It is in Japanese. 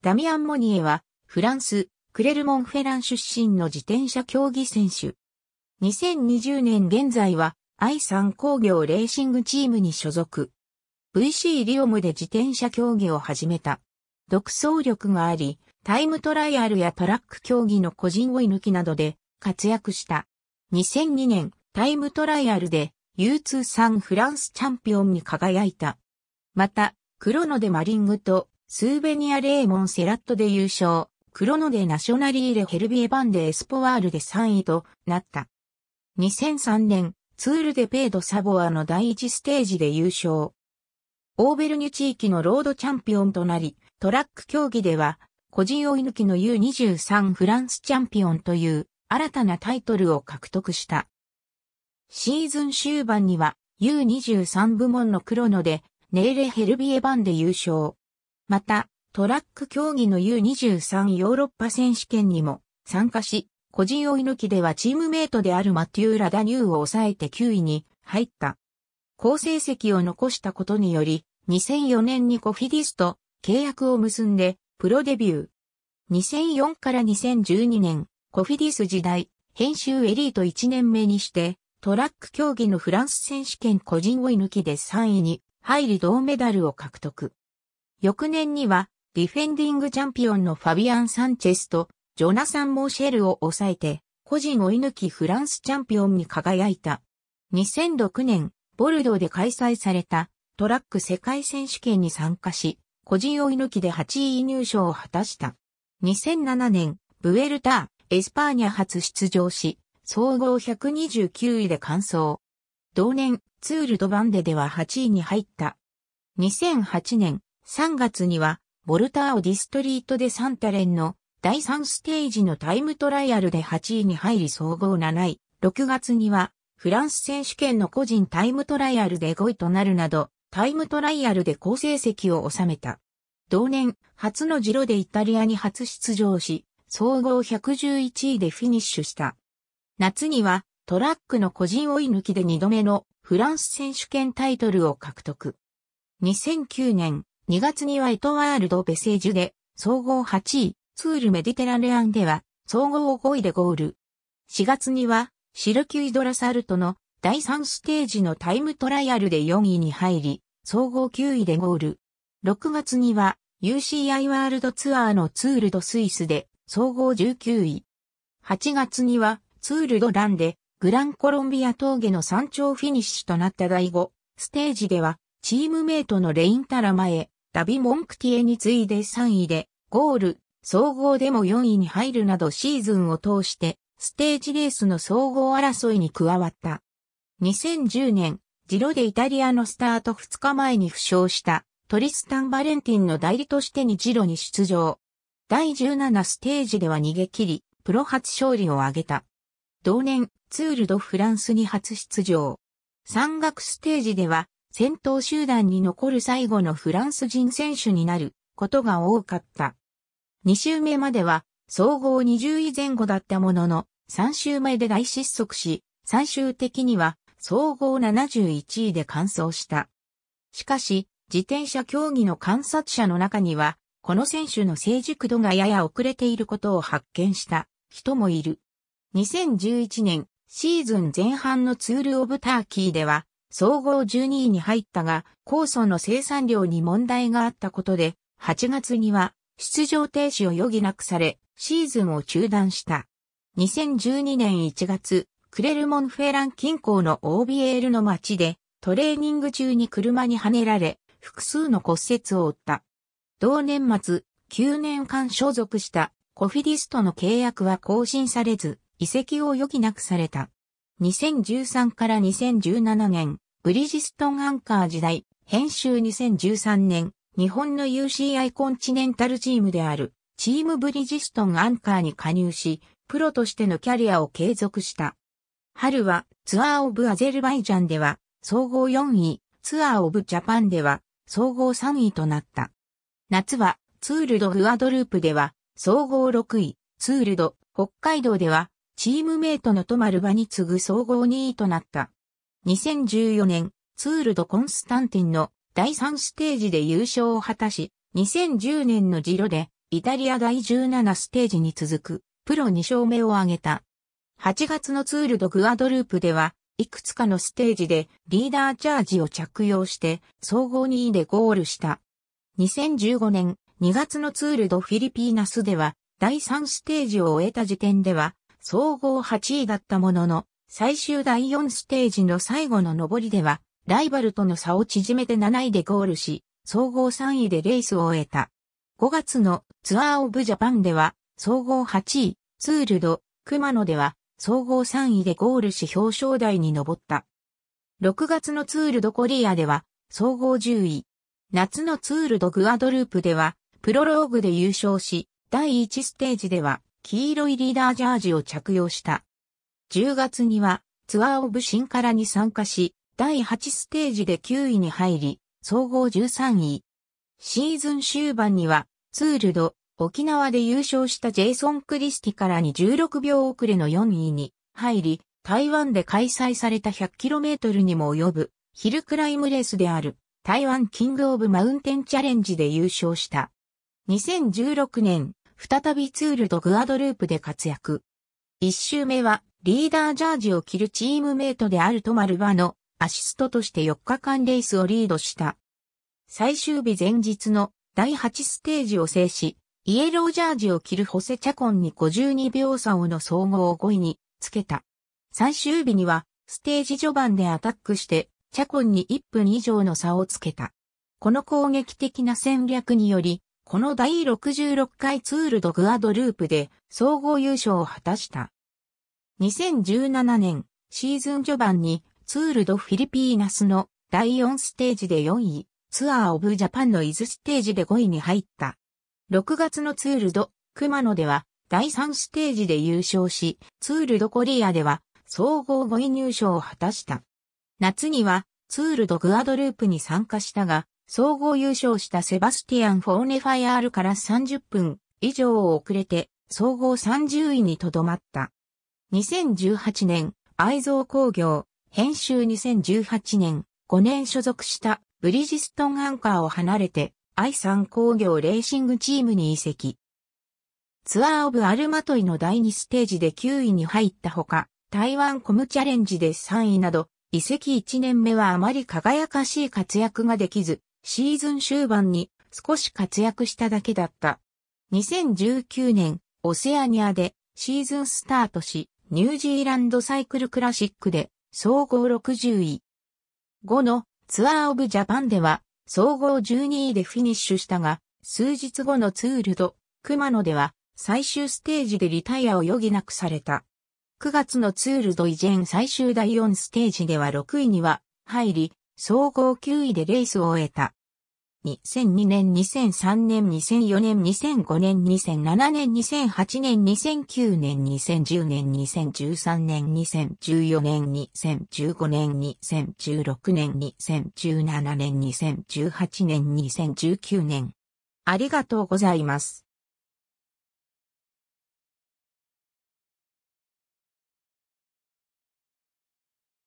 ダミアン・モニエは、フランス、クレルモンフェラン出身の自転車競技選手。2020年現在は、i3 工業レーシングチームに所属。VC リオムで自転車競技を始めた。独創力があり、タイムトライアルやトラック競技の個人追い抜きなどで活躍した。2002年、タイムトライアルで U23 フランスチャンピオンに輝いた。また、クロノでマリングとスーベニア・レーモン・セラットで優勝、クロノでナショナリーレ・ヘルビエ・バンデ・エスポワールで3位となった。2003年、ツールデ・ペイド・サボアの第1ステージで優勝。オーベルニュ地域のロードチャンピオンとなり、トラック競技では、個人追い抜きの U23 フランスチャンピオンという新たなタイトルを獲得した。シーズン終盤には U23 部門のクロノでネーレ・ヘルビエ版で優勝。また、トラック競技の U23 ヨーロッパ選手権にも参加し、個人追い抜きではチームメイトであるマティュー・ラダニューを抑えて9位に入った。好成績を残したことにより、2004年にコフィディスと契約を結んでプロデビュー。2004から2012年、コフィディス時代、編集エリート1年目にして、トラック競技のフランス選手権個人追い抜きで3位に入り銅メダルを獲得。翌年には、ディフェンディングチャンピオンのファビアン・サンチェスと、ジョナサン・モーシェルを抑えて、個人追い抜きフランスチャンピオンに輝いた。2006年、ボルドーで開催されたトラック世界選手権に参加し、個人追い抜きで8位入賞を果たした。2007年、ブエルター、エスパーニャ初出場し、総合129位で完走。同年、ツールドバンデでは8位に入った。2008年、3月には、ボルターオディストリートでサンタレンの第3ステージのタイムトライアルで8位に入り総合7位、6月には、フランス選手権の個人タイムトライアルで5位となるなど、タイムトライアルで好成績を収めた。同年、初のジロでイタリアに初出場し、総合111位でフィニッシュした。夏には、トラックの個人追い抜きで2度目のフランス選手権タイトルを獲得。2009年、2月にはエトワールド・ベセージュで、総合8位、ツール・メディテラレアンでは、総合5位でゴール。4月には、シルキュイ・ドラサルトの第3ステージのタイムトライアルで4位に入り、総合9位でゴール。6月には、UCI ワールドツアーのツール・ド・スイスで、総合19位。8月には、ツール・ド・ランで、グランコロンビア峠の山頂フィニッシュとなった第5ステージでは、チームメイトのレインタラ前、ダビ・モンクティエに次いで3位で、ゴール、総合でも4位に入るなどシーズンを通して、ステージレースの総合争いに加わった。2010年、ジロでイタリアのスタート2日前に負傷した、トリスタン・バレンティンの代理としてにジロに出場。第17ステージでは逃げ切り、プロ初勝利を挙げた。同年、ツール・ド・フランスに初出場。山岳ステージでは、戦闘集団に残る最後のフランス人選手になることが多かった。2周目までは総合20位前後だったものの、3周目で大失速し、最終的には総合71位で完走した。しかし、自転車競技の観察者の中には、この選手の成熟度がやや遅れていることを発見した人もいる。2011年シーズン前半のツールオブターキーでは、総合12位に入ったが、酵素の生産量に問題があったことで、8月には出場停止を余儀なくされ、シーズンを中断した。2012年1月、クレルモンフェラン近郊の OBL の町で、トレーニング中に車にはねられ、複数の骨折を負った。同年末、9年間所属したコフィディストの契約は更新されず、移籍を余儀なくされた。2013から2017年、ブリジストンアンカー時代、編集2013年、日本の UCI コンチネンタルチームである、チームブリジストンアンカーに加入し、プロとしてのキャリアを継続した。春は、ツアーオブアゼルバイジャンでは、総合4位、ツアーオブジャパンでは、総合3位となった。夏は、ツールドグアドループでは、総合6位、ツールド、北海道では、チームメイトのトマルバに次ぐ総合2位となった。2014年、ツール・ド・コンスタンティンの第3ステージで優勝を果たし、2010年のジロで、イタリア第17ステージに続く、プロ2勝目を挙げた。8月のツール・ド・グアドループでは、いくつかのステージでリーダーチャージを着用して総合2位でゴールした。2015年2月のツールドフィリピーナスでは第3ステージを終えた時点では総合8位だったものの、最終第4ステージの最後の上りでは、ライバルとの差を縮めて7位でゴールし、総合3位でレースを終えた。5月のツアーオブジャパンでは、総合8位、ツールド、熊野では、総合3位でゴールし表彰台に上った。6月のツールドコリアでは、総合10位。夏のツールドグアドループでは、プロローグで優勝し、第1ステージでは、黄色いリーダージャージを着用した。10月にはツアーオブシンカラに参加し、第8ステージで9位に入り、総合13位。シーズン終盤にはツールド、沖縄で優勝したジェイソン・クリスティからに16秒遅れの4位に入り、台湾で開催された 100km にも及ぶヒルクライムレースである台湾キングオブマウンテンチャレンジで優勝した。2016年再びツールドグアドループで活躍。一周目はリーダージャージを着るチームメイトであるトマルバのアシストとして4日間レースをリードした。最終日前日の第8ステージを制し、イエロージャージを着るホセ・チャコンに52秒差をの総合を5位につけた。最終日にはステージ序盤でアタックしてチャコンに1分以上の差をつけた。この攻撃的な戦略により、この第66回ツール・ド・グアドループで総合優勝を果たした。2017年シーズン序盤にツール・ド・フィリピーナスの第4ステージで4位、ツアー・オブ・ジャパンのイズステージで5位に入った。6月のツール・ド・熊野では第3ステージで優勝し、ツール・ド・コリアでは総合5位入賞を果たした。夏にはツール・ド・グアドループに参加したが、総合優勝したセバスティアン・フォーネファイアールから30分以上遅れて総合30位にとどまった。2018年、愛蔵工業、編集2018年、5年所属したブリジストンアンカーを離れて、愛産工業レーシングチームに移籍。ツアーオブアルマトイの第2ステージで9位に入ったほか、台湾コムチャレンジで3位など、移籍1年目はあまり輝かしい活躍ができず、シーズン終盤に少し活躍しただけだった。2019年、オセアニアでシーズンスタートし、ニュージーランドサイクルクラシックで総合60位。後のツアーオブジャパンでは総合12位でフィニッシュしたが、数日後のツールド、熊野では最終ステージでリタイアを余儀なくされた。9月のツールドイジェン最終第4ステージでは6位には入り、総合9位でレースを終えた。2002年、2003年、2004年、2005年、2007年、2008年、2009年、2010年、2013年、2014年、2015年、2016年、2017年、2018年、2019年。ありがとうございます。